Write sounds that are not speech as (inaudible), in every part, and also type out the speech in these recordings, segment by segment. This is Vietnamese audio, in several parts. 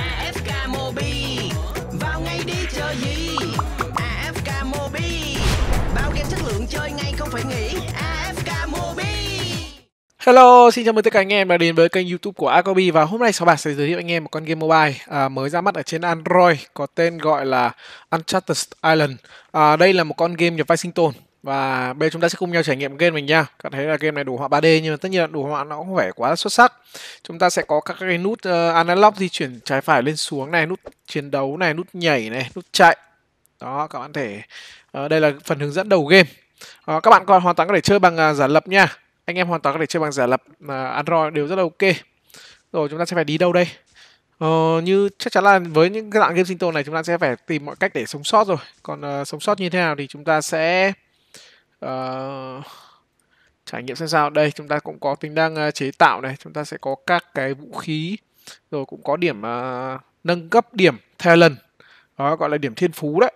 AFK Mobi Vào ngay đi chơi gì AFK Mobi Bao game chất lượng chơi ngay không phải nghỉ. AFK Mobi Hello, xin chào mừng tất cả anh em đã đến với kênh youtube của Akobi Và hôm nay sau Bạc sẽ giới thiệu anh em một con game mobile à, mới ra mắt ở trên Android Có tên gọi là Uncharted Island à, Đây là một con game nhập vai sinh tồn và bây giờ chúng ta sẽ cùng nhau trải nghiệm game mình nha cảm thấy là game này đủ họa 3D nhưng mà tất nhiên là đồ họa nó cũng vẻ quá xuất sắc chúng ta sẽ có các cái nút uh, analog di chuyển trái phải lên xuống này nút chiến đấu này nút nhảy này nút chạy đó các bạn thể uh, đây là phần hướng dẫn đầu game uh, các bạn còn hoàn toàn có thể chơi bằng uh, giả lập nha anh em hoàn toàn có thể chơi bằng giả lập uh, android đều rất là ok rồi chúng ta sẽ phải đi đâu đây Ờ, như chắc chắn là với những cái dạng game sinh tồn này chúng ta sẽ phải tìm mọi cách để sống sót rồi còn uh, sống sót như thế nào thì chúng ta sẽ Ờ, trải nghiệm xem sao đây chúng ta cũng có tính năng uh, chế tạo này chúng ta sẽ có các cái vũ khí rồi cũng có điểm uh, nâng cấp điểm theo lần đó gọi là điểm thiên phú đấy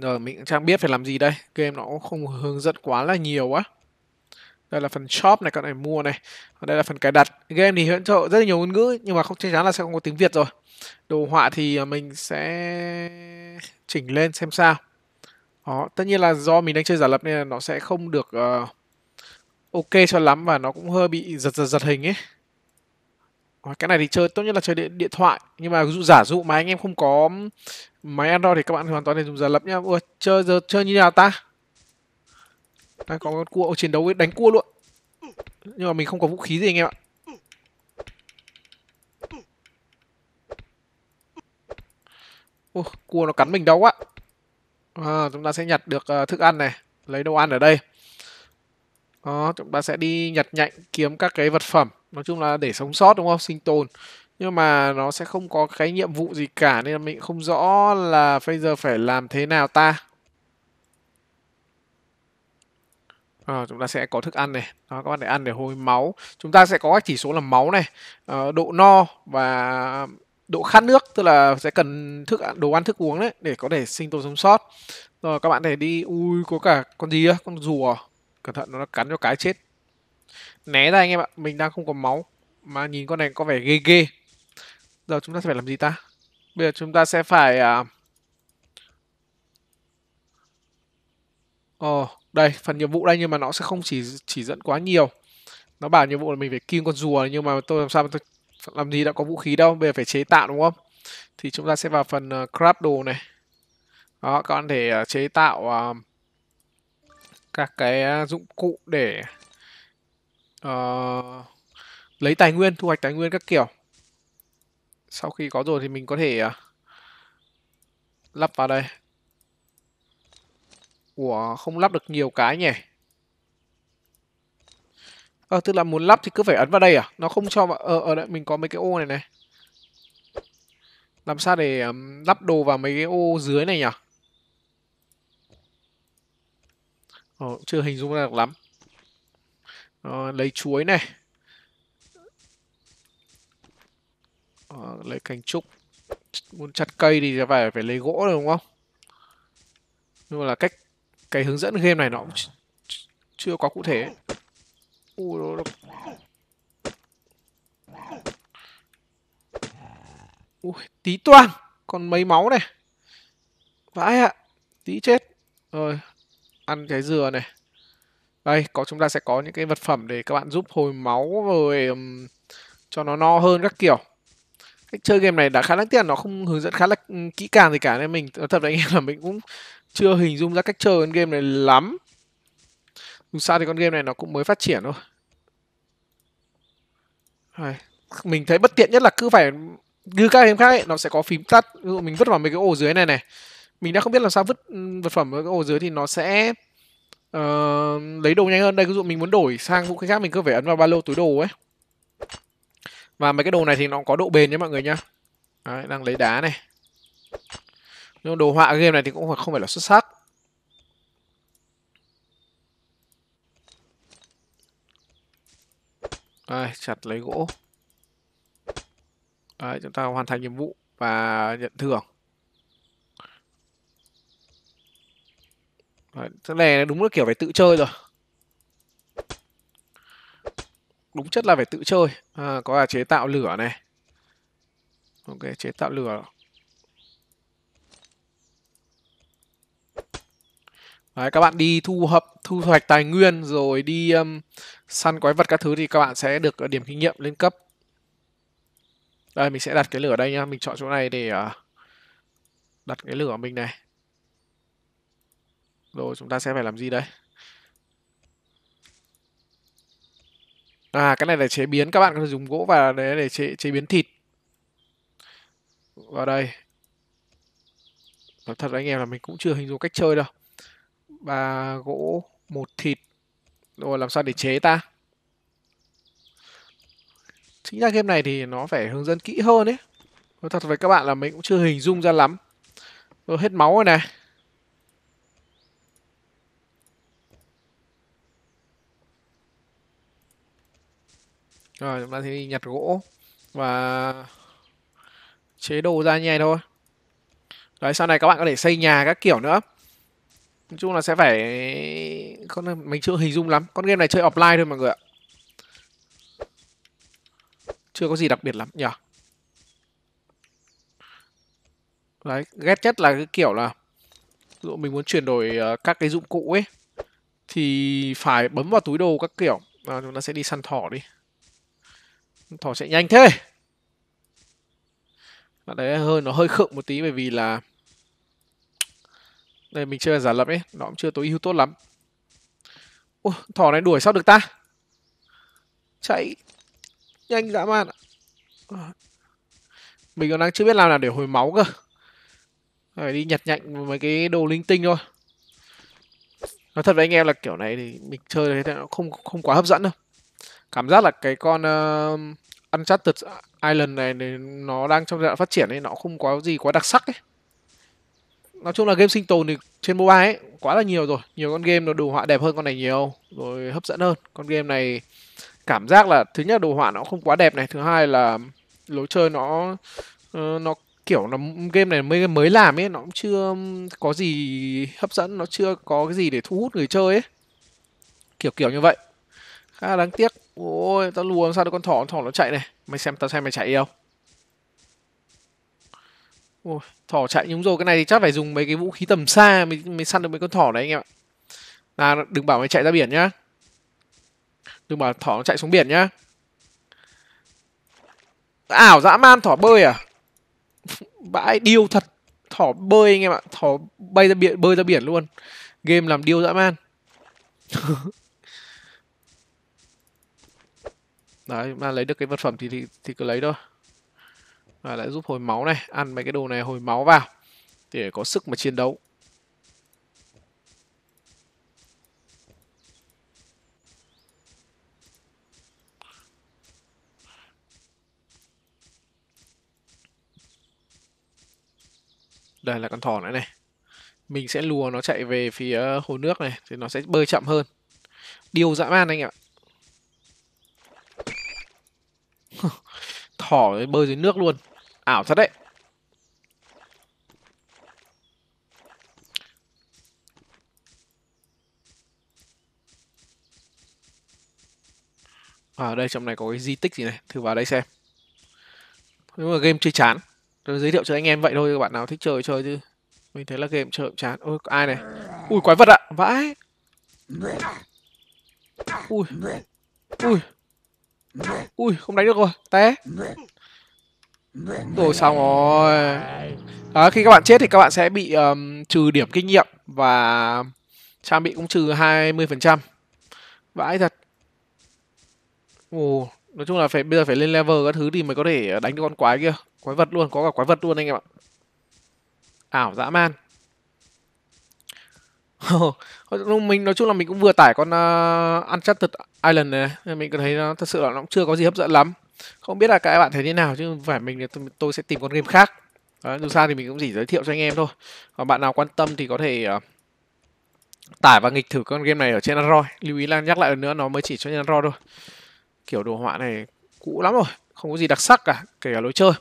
rồi mình trang biết phải làm gì đây game nó cũng không hướng dẫn quá là nhiều quá đây là phần shop này các bạn mua này đây là phần cài đặt game thì hỗ trợ rất nhiều ngôn ngữ nhưng mà không chắc chắn là sẽ không có tiếng việt rồi đồ họa thì mình sẽ chỉnh lên xem sao đó, tất nhiên là do mình đang chơi giả lập nên là nó sẽ không được uh, ok cho lắm và nó cũng hơi bị giật giật giật hình ấy. Đó, cái này thì chơi tốt nhất là chơi điện, điện thoại nhưng mà dụ giả dụ mà anh em không có máy Android thì các bạn hoàn toàn nên dùng giả lập nhá. Ủa, chơi giờ chơi như nào ta? Đang có con cua chiến đấu với đánh cua luôn. Nhưng mà mình không có vũ khí gì anh em ạ. Ô, cua nó cắn mình đau quá à, chúng ta sẽ nhặt được uh, thức ăn này lấy đồ ăn ở đây đó, chúng ta sẽ đi nhặt nhạnh kiếm các cái vật phẩm nói chung là để sống sót đúng không sinh tồn nhưng mà nó sẽ không có cái nhiệm vụ gì cả nên là mình không rõ là bây giờ phải làm thế nào ta À, chúng ta sẽ có thức ăn này đó, các bạn để ăn để hồi máu chúng ta sẽ có các chỉ số là máu này độ no và độ khát nước tức là sẽ cần thức ăn, đồ ăn thức uống đấy để có thể sinh tồn sống sót rồi các bạn thể đi ui có cả con gì á con rùa cẩn thận nó cắn cho cái chết né ra anh em ạ mình đang không có máu mà nhìn con này có vẻ ghê ghê giờ chúng ta sẽ phải làm gì ta bây giờ chúng ta sẽ phải à... ồ oh, đây phần nhiệm vụ đây nhưng mà nó sẽ không chỉ chỉ dẫn quá nhiều nó bảo nhiệm vụ là mình phải kim con rùa nhưng mà tôi làm sao mà tôi làm gì đã có vũ khí đâu bây giờ phải chế tạo đúng không thì chúng ta sẽ vào phần uh, craft đồ này đó các bạn thể uh, ờ, chế tạo uh, các cái uh, dụng cụ để uh, lấy tài nguyên thu hoạch tài nguyên các kiểu sau khi có rồi thì mình có thể uh, lắp vào đây Ủa không lắp được nhiều cái nhỉ Ờ, tức là muốn lắp thì cứ phải ấn vào đây à? Nó không cho mà... Ờ, ở ờ, đây mình có mấy cái ô này này. Làm sao để um, lắp đồ vào mấy cái ô dưới này nhỉ? Ờ, chưa hình dung ra được lắm. Ờ, lấy chuối này. Ờ, lấy cành trúc. Muốn chặt cây thì phải phải lấy gỗ rồi đúng không? Nhưng mà là cách cái hướng dẫn game này nó cũng chưa có cụ thể. Ấy culo, loco. Ui, tí toang. Còn mấy máu này. Vãi ạ. À. Tí chết. Rồi, ăn cái dừa này. Đây, có chúng ta sẽ có những cái vật phẩm để các bạn giúp hồi máu rồi um, cho nó no hơn các kiểu. Cách chơi game này đã khá đáng tiền, nó không hướng dẫn khá là kỹ càng gì cả nên mình thật đấy anh em là mình cũng chưa hình dung ra cách chơi game này lắm dù sao thì con game này nó cũng mới phát triển thôi à, mình thấy bất tiện nhất là cứ phải như các game khác ấy, nó sẽ có phím tắt ví dụ mình vứt vào mấy cái ổ dưới này này mình đã không biết làm sao vứt vật phẩm vào cái ổ dưới thì nó sẽ uh, lấy đồ nhanh hơn đây ví dụ mình muốn đổi sang vũ khí khác mình cứ phải ấn vào ba lô túi đồ ấy và mấy cái đồ này thì nó có độ bền nhé mọi người nhá Đấy, đang lấy đá này nhưng đồ họa game này thì cũng không phải là xuất sắc ai chặt lấy gỗ. Đấy, chúng ta hoàn thành nhiệm vụ và nhận thưởng. Đấy, cái này đúng là kiểu phải tự chơi rồi. Đúng chất là phải tự chơi. À, có là chế tạo lửa này. Ok, chế tạo lửa. Đấy, các bạn đi thu hợp thu hoạch tài nguyên rồi đi um, săn quái vật các thứ thì các bạn sẽ được ờ, điểm kinh nghiệm lên cấp đây mình sẽ đặt cái lửa đây nhá mình chọn chỗ này để uh, đặt cái lửa của mình này rồi chúng ta sẽ phải làm gì đây à cái này để chế biến các bạn có thể dùng gỗ và để, để chế, chế biến thịt vào đây thật anh em là mình cũng chưa hình dung cách chơi đâu ba gỗ một thịt rồi làm sao để chế ta chính ra game này thì nó phải hướng dẫn kỹ hơn ấy nói thật với các bạn là mình cũng chưa hình dung ra lắm rồi hết máu rồi này rồi chúng ta thì nhặt gỗ và chế đồ ra như này thôi đấy sau này các bạn có thể xây nhà các kiểu nữa nói chung là sẽ phải con mình chưa hình dung lắm con game này chơi offline thôi mọi người ạ chưa có gì đặc biệt lắm nhỉ đấy ghét nhất là cái kiểu là ví dụ mình muốn chuyển đổi ờ, các cái dụng cụ ấy thì phải bấm vào túi đồ các kiểu à, chúng ta sẽ đi săn thỏ đi thỏ sẽ nhanh thế bạn đấy hơi nó hơi khựng một tí bởi vì là đây mình chơi là giả lập ấy nó cũng chưa tối ưu tốt lắm Ôi, thỏ này đuổi sao được ta chạy nhanh dã man mình còn đang chưa biết làm nào để hồi máu cơ phải đi nhặt nhạnh mấy cái đồ linh tinh thôi nói thật với anh em là kiểu này thì mình chơi thế nó không không quá hấp dẫn đâu cảm giác là cái con uh, Uncharted Island này nó đang trong giai đoạn phát triển ấy nó không có gì quá đặc sắc ấy nói chung là game sinh tồn thì trên mobile ấy quá là nhiều rồi nhiều con game nó đồ họa đẹp hơn con này nhiều rồi hấp dẫn hơn con game này cảm giác là thứ nhất đồ họa nó không quá đẹp này thứ hai là lối chơi nó ờ, nó kiểu là game này mới mới làm ấy nó cũng chưa có gì hấp dẫn nó chưa có cái gì để thu hút người chơi ấy kiểu kiểu như vậy khá đáng tiếc ôi tao lùa sao được con thỏ con thỏ nó chạy này mày xem tao xem mày chạy không Ôi, thỏ chạy nhúng rồi cái này thì chắc phải dùng mấy cái vũ khí tầm xa mới, mới săn được mấy con thỏ đấy anh em ạ là đừng bảo mày chạy ra biển nhá đừng bảo thỏ chạy xuống biển nhá ảo dã man thỏ bơi à (laughs) bãi điêu thật thỏ bơi anh em ạ thỏ bay ra biển bơi ra biển luôn game làm điêu dã man (laughs) đấy mà lấy được cái vật phẩm thì thì, thì cứ lấy thôi và lại giúp hồi máu này ăn mấy cái đồ này hồi máu vào để có sức mà chiến đấu đây là con thỏ này này mình sẽ lùa nó chạy về phía hồ nước này thì nó sẽ bơi chậm hơn điều dã man anh ạ (laughs) thỏ bơi dưới nước luôn Ảo thật đấy. ở à, đây trong này có cái di tích gì này, thử vào đây xem. Nếu mà game chơi chán, tôi giới thiệu cho anh em vậy thôi, các bạn nào thích chơi chơi chứ. Mình thấy là game chơi chán. Ôi, ai này? Ui, quái vật ạ, à. vãi. Ui. Ui. Ui, không đánh được rồi, té. Rồi xong rồi à, Khi các bạn chết thì các bạn sẽ bị um, trừ điểm kinh nghiệm Và trang bị cũng trừ 20% Vãi thật Ồ, nói chung là phải bây giờ phải lên level các thứ thì mới có thể đánh được con quái kia Quái vật luôn, có cả quái vật luôn anh em ạ Ảo dã man (laughs) mình nói chung là mình cũng vừa tải con uh, Uncharted Island này mình có thấy nó thật sự là nó cũng chưa có gì hấp dẫn lắm không biết là các bạn thấy thế nào chứ phải mình thì tôi sẽ tìm con game khác Đấy, dù sao thì mình cũng chỉ giới thiệu cho anh em thôi còn bạn nào quan tâm thì có thể uh, tải và nghịch thử con game này ở trên android lưu ý là nhắc lại lần nữa nó mới chỉ cho android thôi kiểu đồ họa này cũ lắm rồi không có gì đặc sắc cả kể cả lối chơi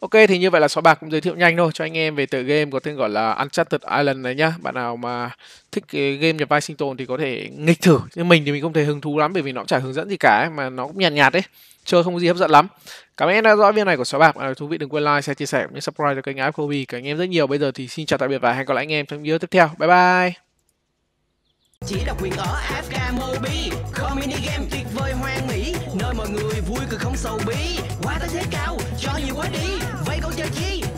Ok thì như vậy là xóa bạc cũng giới thiệu nhanh thôi cho anh em về tựa game có tên gọi là Uncharted Island này nhá. Bạn nào mà thích ờ, game nhập vai sinh tồn thì có thể nghịch thử. Nhưng mình thì mình không thể hứng thú lắm bởi vì nó cũng chả hướng dẫn gì cả ấy, mà nó cũng nhạt nhạt đấy chơi không có gì hấp dẫn lắm cảm ơn em đã dõi video này của sáu bạc thú vị đừng quên like share chia sẻ cũng như subscribe cho kênh app Kobe cả anh em rất nhiều bây giờ thì xin chào tạm biệt và hẹn gặp lại anh em trong video tiếp theo bye bye chỉ độc quyền ở AFK Mobi Community game tuyệt vời hoang mỹ Nơi mọi người vui cười không sầu bi Quá tới thế cao, cho nhiều quá đi Vậy còn chờ chi